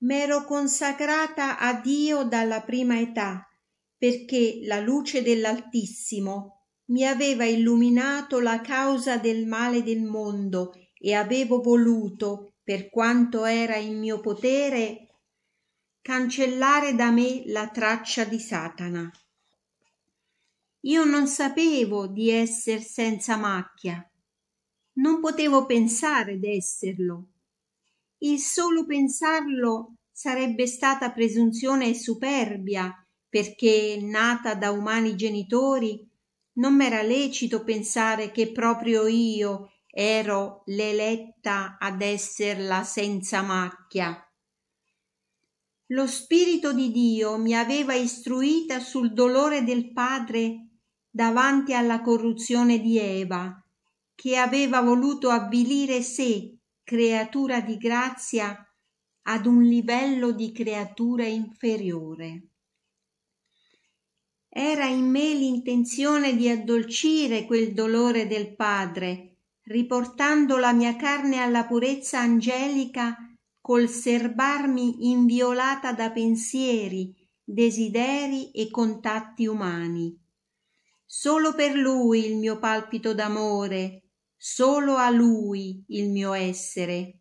m'ero consacrata a dio dalla prima età perché la luce dell'altissimo mi aveva illuminato la causa del male del mondo e avevo voluto per quanto era in mio potere cancellare da me la traccia di satana io non sapevo di essere senza macchia non potevo pensare d'esserlo il solo pensarlo sarebbe stata presunzione e superbia, perché nata da umani genitori, non m'era lecito pensare che proprio io ero l'eletta ad esserla senza macchia. Lo Spirito di Dio mi aveva istruita sul dolore del Padre davanti alla corruzione di Eva, che aveva voluto avvilire sé creatura di grazia ad un livello di creatura inferiore. Era in me l'intenzione di addolcire quel dolore del Padre, riportando la mia carne alla purezza angelica col serbarmi inviolata da pensieri, desideri e contatti umani. Solo per lui il mio palpito d'amore, solo a lui il mio essere